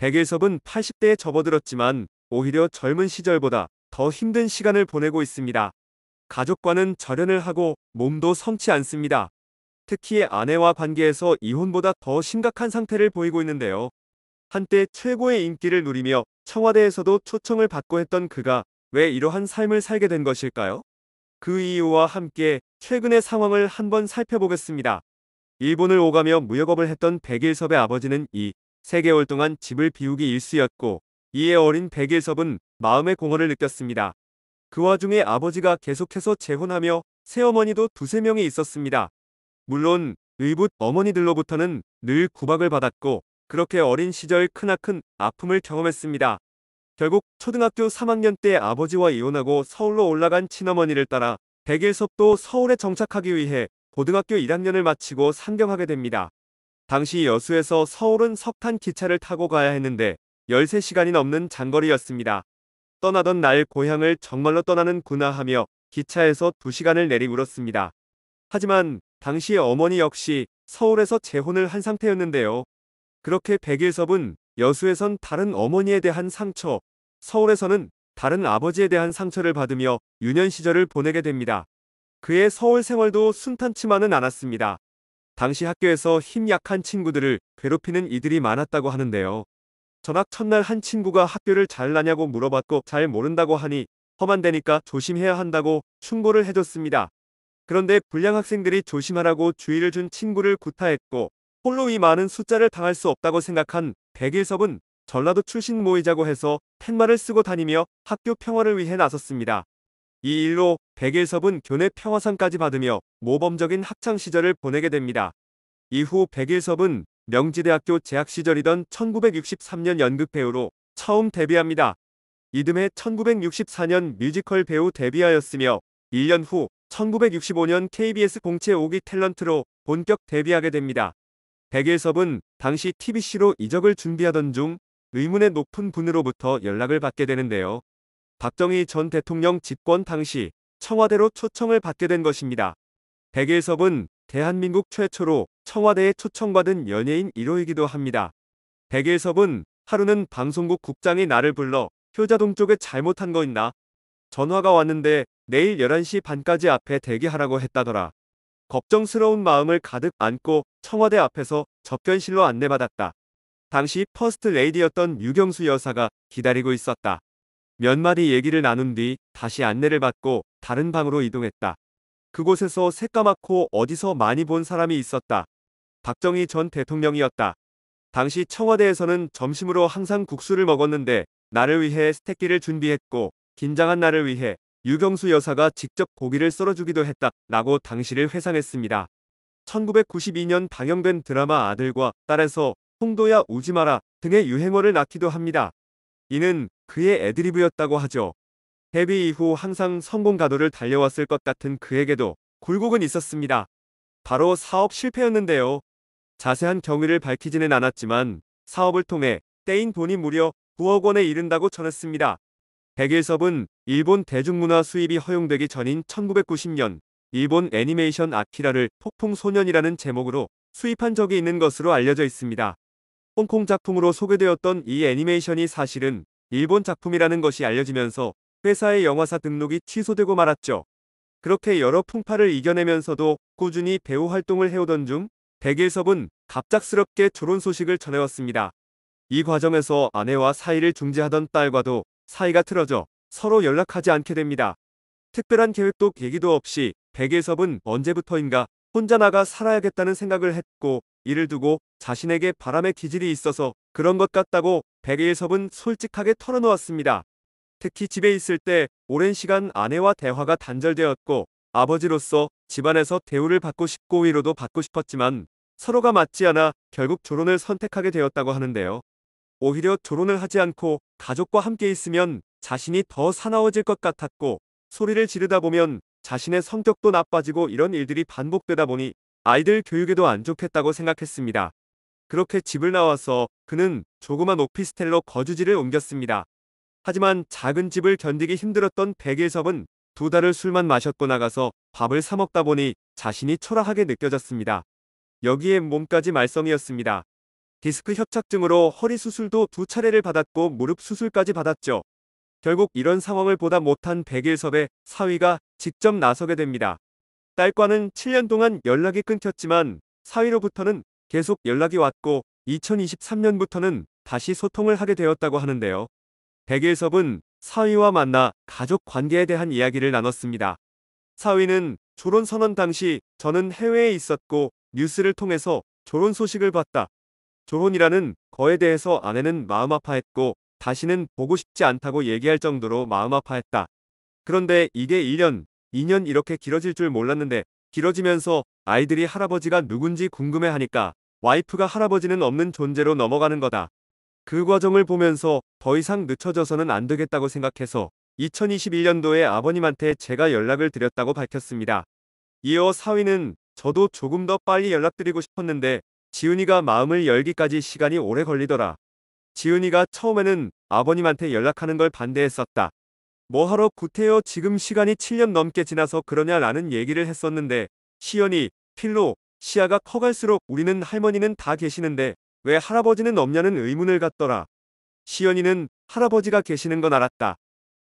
백일섭은 80대에 접어들었지만 오히려 젊은 시절보다 더 힘든 시간을 보내고 있습니다. 가족과는 절연을 하고 몸도 성치 않습니다. 특히 아내와 관계에서 이혼보다 더 심각한 상태를 보이고 있는데요. 한때 최고의 인기를 누리며 청와대에서도 초청을 받고 했던 그가 왜 이러한 삶을 살게 된 것일까요? 그 이유와 함께 최근의 상황을 한번 살펴보겠습니다. 일본을 오가며 무역업을 했던 백일섭의 아버지는 이 3개월 동안 집을 비우기 일쑤였고 이에 어린 백일섭은 마음의 공허를 느꼈습니다. 그 와중에 아버지가 계속해서 재혼하며 새어머니도 두세 명이 있었습니다. 물론 의붓 어머니들로부터는 늘 구박을 받았고 그렇게 어린 시절 크나큰 아픔을 경험했습니다. 결국 초등학교 3학년 때 아버지와 이혼하고 서울로 올라간 친어머니를 따라 백일섭도 서울에 정착하기 위해 고등학교 1학년을 마치고 상경하게 됩니다. 당시 여수에서 서울은 석탄 기차를 타고 가야 했는데 13시간이 넘는 장거리였습니다. 떠나던 날 고향을 정말로 떠나는구나 하며 기차에서 2시간을 내리 울었습니다. 하지만 당시 어머니 역시 서울에서 재혼을 한 상태였는데요. 그렇게 백일섭은 여수에선 다른 어머니에 대한 상처, 서울에서는 다른 아버지에 대한 상처를 받으며 유년 시절을 보내게 됩니다. 그의 서울 생활도 순탄치만은 않았습니다. 당시 학교에서 힘 약한 친구들을 괴롭히는 이들이 많았다고 하는데요. 전학 첫날 한 친구가 학교를 잘 나냐고 물어봤고 잘 모른다고 하니 험한데니까 조심해야 한다고 충고를 해줬습니다. 그런데 불량 학생들이 조심하라고 주의를 준 친구를 구타했고 홀로 이 많은 숫자를 당할 수 없다고 생각한 백일섭은 전라도 출신 모의자고 해서 팻말을 쓰고 다니며 학교 평화를 위해 나섰습니다. 이 일로 백일섭은 교내 평화상까지 받으며 모범적인 학창 시절을 보내게 됩니다. 이후 백일섭은 명지대학교 재학 시절이던 1963년 연극 배우로 처음 데뷔합니다. 이듬해 1964년 뮤지컬 배우 데뷔하였으며 1년 후 1965년 KBS 공채 5기 탤런트로 본격 데뷔하게 됩니다. 백일섭은 당시 TBC로 이적을 준비하던 중 의문의 높은 분으로부터 연락을 받게 되는데요. 박정희 전 대통령 집권 당시 청와대로 초청을 받게 된 것입니다. 백일섭은 대한민국 최초로 청와대에 초청받은 연예인 1호이기도 합니다. 백일섭은 하루는 방송국 국장이 나를 불러 효자동 쪽에 잘못한 거 있나? 전화가 왔는데 내일 11시 반까지 앞에 대기하라고 했다더라. 걱정스러운 마음을 가득 안고 청와대 앞에서 접견실로 안내받았다. 당시 퍼스트 레이디였던 유경수 여사가 기다리고 있었다. 몇 마디 얘기를 나눈 뒤 다시 안내를 받고 다른 방으로 이동했다. 그곳에서 새까맣고 어디서 많이 본 사람이 있었다. 박정희 전 대통령이었다. 당시 청와대에서는 점심으로 항상 국수를 먹었는데 나를 위해 스테끼를 준비했고 긴장한 나를 위해 유경수 여사가 직접 고기를 썰어주기도 했다. 라고 당시를 회상했습니다. 1992년 방영된 드라마 아들과 딸에서 홍도야 우지마라 등의 유행어를 낳기도 합니다. 이는 그의 애드리브였다고 하죠. 데뷔 이후 항상 성공 가도를 달려왔을 것 같은 그에게도 굴곡은 있었습니다. 바로 사업 실패였는데요. 자세한 경위를 밝히지는 않았지만 사업을 통해 떼인 돈이 무려 9억 원에 이른다고 전했습니다. 백일섭은 일본 대중문화 수입이 허용되기 전인 1990년 일본 애니메이션 아키라를 폭풍 소년이라는 제목으로 수입한 적이 있는 것으로 알려져 있습니다. 홍콩 작품으로 소개되었던 이 애니메이션이 사실은 일본 작품이라는 것이 알려지면서 회사의 영화사 등록이 취소되고 말았죠. 그렇게 여러 풍파를 이겨내면서도 꾸준히 배우 활동을 해오던 중 백일섭은 갑작스럽게 졸혼 소식을 전해왔습니다. 이 과정에서 아내와 사이를 중재하던 딸과도 사이가 틀어져 서로 연락하지 않게 됩니다. 특별한 계획도 계기도 없이 백일섭은 언제부터인가 혼자 나가 살아야겠다는 생각을 했고 이를 두고 자신에게 바람의 기질이 있어서 그런 것 같다고 백일섭은 솔직하게 털어놓았습니다. 특히 집에 있을 때 오랜 시간 아내와 대화가 단절되었고 아버지로서 집안에서 대우를 받고 싶고 위로도 받고 싶었지만 서로가 맞지 않아 결국 조혼을 선택하게 되었다고 하는데요. 오히려 조혼을 하지 않고 가족과 함께 있으면 자신이 더 사나워질 것 같았고 소리를 지르다 보면 자신의 성격도 나빠지고 이런 일들이 반복되다 보니 아이들 교육에도 안 좋겠다고 생각했습니다. 그렇게 집을 나와서 그는 조그만 오피스텔로 거주지를 옮겼습니다. 하지만 작은 집을 견디기 힘들었던 백일섭은 두 달을 술만 마셨고 나가서 밥을 사 먹다 보니 자신이 초라하게 느껴졌습니다. 여기에 몸까지 말썽이었습니다. 디스크 협착증으로 허리 수술도 두 차례를 받았고 무릎 수술까지 받았죠. 결국 이런 상황을 보다 못한 백일섭의 사위가 직접 나서게 됩니다. 딸과는 7년 동안 연락이 끊겼지만 사위로부터는 계속 연락이 왔고 2023년부터는 다시 소통을 하게 되었다고 하는데요. 백일섭은 사위와 만나 가족 관계에 대한 이야기를 나눴습니다. 사위는 조론 선언 당시 저는 해외에 있었고 뉴스를 통해서 조론 소식을 봤다. 조론이라는 거에 대해서 아내는 마음 아파했고 다시는 보고 싶지 않다고 얘기할 정도로 마음 아파했다. 그런데 이게 1년, 2년 이렇게 길어질 줄 몰랐는데 길어지면서 아이들이 할아버지가 누군지 궁금해하니까 와이프가 할아버지는 없는 존재로 넘어가는 거다. 그 과정을 보면서 더 이상 늦춰져서는 안 되겠다고 생각해서 2021년도에 아버님한테 제가 연락을 드렸다고 밝혔습니다. 이어 사위는 저도 조금 더 빨리 연락드리고 싶었는데 지훈이가 마음을 열기까지 시간이 오래 걸리더라. 지훈이가 처음에는 아버님한테 연락하는 걸 반대했었다. 뭐하러 구태여 지금 시간이 7년 넘게 지나서 그러냐라는 얘기를 했었는데 시연이 필로 시야가 커갈수록 우리는 할머니는 다 계시는데 왜 할아버지는 없냐는 의문을 갖더라. 시연이는 할아버지가 계시는 건 알았다.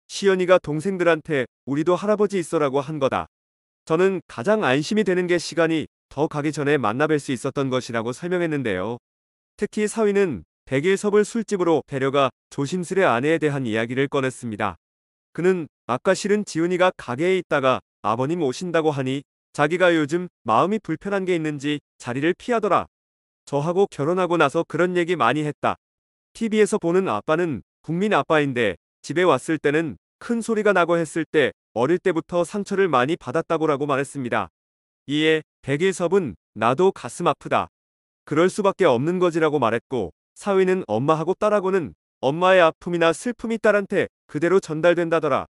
시연이가 동생들한테 우리도 할아버지 있어라고 한 거다. 저는 가장 안심이 되는 게 시간이 더 가기 전에 만나뵐 수 있었던 것이라고 설명했는데요. 특히 사위는 백일섭을 술집으로 데려가 조심스레 아내에 대한 이야기를 꺼냈습니다. 그는 아까 실은 지훈이가 가게에 있다가 아버님 오신다고 하니 자기가 요즘 마음이 불편한 게 있는지 자리를 피하더라 저하고 결혼하고 나서 그런 얘기 많이 했다. TV에서 보는 아빠는 국민 아빠인데 집에 왔을 때는 큰 소리가 나고 했을 때 어릴 때부터 상처를 많이 받았다고라고 말했습니다. 이에 백일섭은 나도 가슴 아프다. 그럴 수밖에 없는 거지라고 말했고 사위는 엄마하고 딸하고는 엄마의 아픔이나 슬픔이 딸한테 그대로 전달된다더라.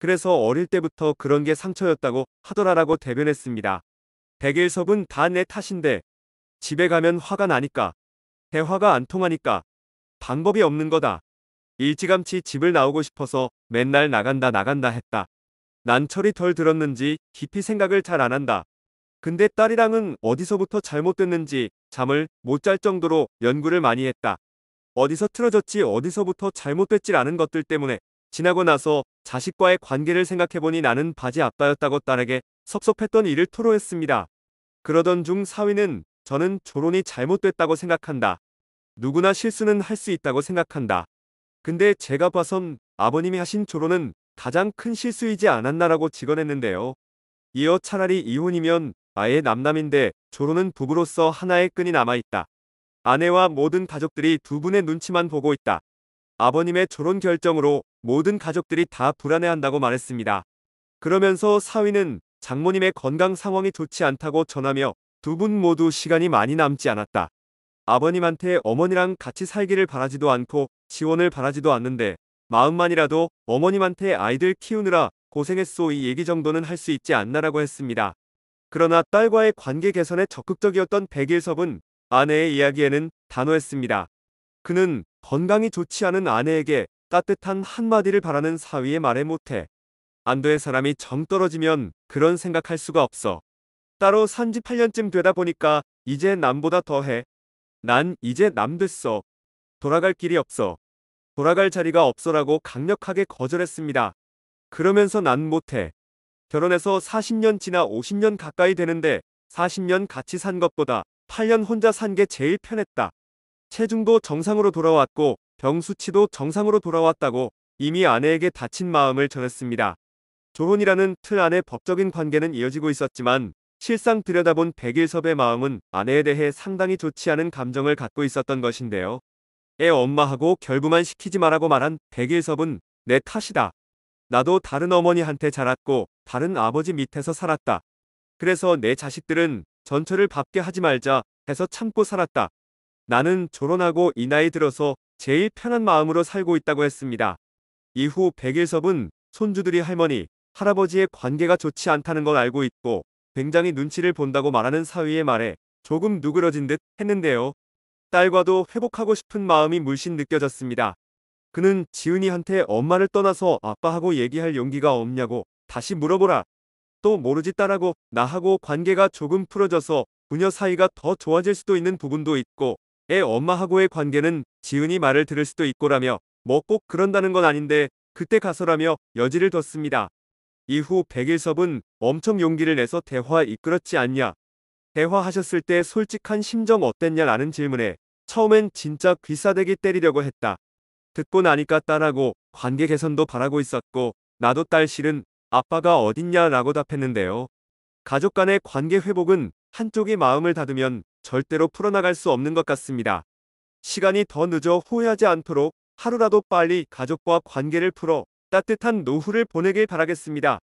그래서 어릴 때부터 그런 게 상처였다고 하더라라고 대변했습니다. 백일섭은 다 내 탓인데 집에 가면 화가 나니까. 대화가 안 통하니까. 방법이 없는 거다. 일찌감치 집을 나오고 싶어서 맨날 나간다 나간다 했다. 난철이 덜 들었는지 깊이 생각을 잘 안 한다. 근데 딸이랑은 어디서부터 잘못됐는지 잠을 못 잘 정도로 연구를 많이 했다. 어디서 틀어졌지 어디서부터 잘못됐지라는 것들 때문에 지나고 나서 자식과의 관계를 생각해보니 나는 바지 아빠였다고 딸에게 섭섭했던 일을 토로했습니다. 그러던 중 사위는 저는 조론이 잘못됐다고 생각한다. 누구나 실수는 할 수 있다고 생각한다. 근데 제가 봐선 아버님이 하신 조론은 가장 큰 실수이지 않았나라고 직언했는데요. 이어 차라리 이혼이면 아예 남남인데 조론은 부부로서 하나의 끈이 남아있다. 아내와 모든 가족들이 두 분의 눈치만 보고 있다. 아버님의 조론 결정으로 모든 가족들이 다 불안해한다고 말했습니다. 그러면서 사위는 장모님의 건강 상황이 좋지 않다고 전하며 두분 모두 시간이 많이 남지 않았다. 아버님한테 어머니랑 같이 살기를 바라지도 않고 지원을 바라지도 않는데 마음만이라도 어머님한테 아이들 키우느라 고생했소 이 얘기 정도는 할 수 있지 않나라고 했습니다. 그러나 딸과의 관계 개선에 적극적이었던 백일섭은 아내의 이야기에는 단호했습니다. 그는 건강이 좋지 않은 아내에게 따뜻한 한마디를 바라는 사위의 말에 못해. 안도의 사람이 정 떨어지면 그런 생각할 수가 없어. 따로 산지 8년쯤 되다 보니까 이제 남보다 더해. 난 이제 남 됐어. 돌아갈 길이 없어. 돌아갈 자리가 없어라고 강력하게 거절했습니다. 그러면서 난 못해. 결혼해서 40년 지나 50년 가까이 되는데 40년 같이 산 것보다 8년 혼자 산 게 제일 편했다. 체중도 정상으로 돌아왔고 병 수치도 정상으로 돌아왔다고 이미 아내에게 다친 마음을 전했습니다. 조혼이라는 틀안에 법적인 관계는 이어지고 있었지만 실상 들여다본 백일섭의 마음은 아내에 대해 상당히 좋지 않은 감정을 갖고 있었던 것인데요. 애 엄마하고 결부만 시키지 말라고 말한 백일섭은 내 탓이다. 나도 다른 어머니한테 자랐고 다른 아버지 밑에서 살았다. 그래서 내 자식들은 전처를 밟게 하지 말자 해서 참고 살았다. 나는 졸혼하고 이 나이 들어서 제일 편한 마음으로 살고 있다고 했습니다. 이후 백일섭은 손주들이 할머니, 할아버지의 관계가 좋지 않다는 걸 알고 있고 굉장히 눈치를 본다고 말하는 사위의 말에 조금 누그러진 듯 했는데요. 딸과도 회복하고 싶은 마음이 물씬 느껴졌습니다. 그는 지은이한테 엄마를 떠나서 아빠하고 얘기할 용기가 없냐고 다시 물어보라. 또 모르지 딸하고 나하고 관계가 조금 풀어져서 부녀 사이가 더 좋아질 수도 있는 부분도 있고 애 엄마하고의 관계는 지은이 말을 들을 수도 있고라며 뭐 꼭 그런다는 건 아닌데 그때 가서라며 여지를 뒀습니다. 이후 백일섭은 엄청 용기를 내서 대화 이끌었지 않냐. 대화하셨을 때 솔직한 심정 어땠냐라는 질문에 처음엔 진짜 귀싸대기 때리려고 했다. 듣고 나니까 딸하고 관계 개선도 바라고 있었고 나도 딸 실은 아빠가 어딨냐라고 답했는데요. 가족 간의 관계 회복은 한쪽이 마음을 닫으면 절대로 풀어나갈 수 없는 것 같습니다. 시간이 더 늦어 후회하지 않도록 하루라도 빨리 가족과 관계를 풀어 따뜻한 노후를 보내길 바라겠습니다.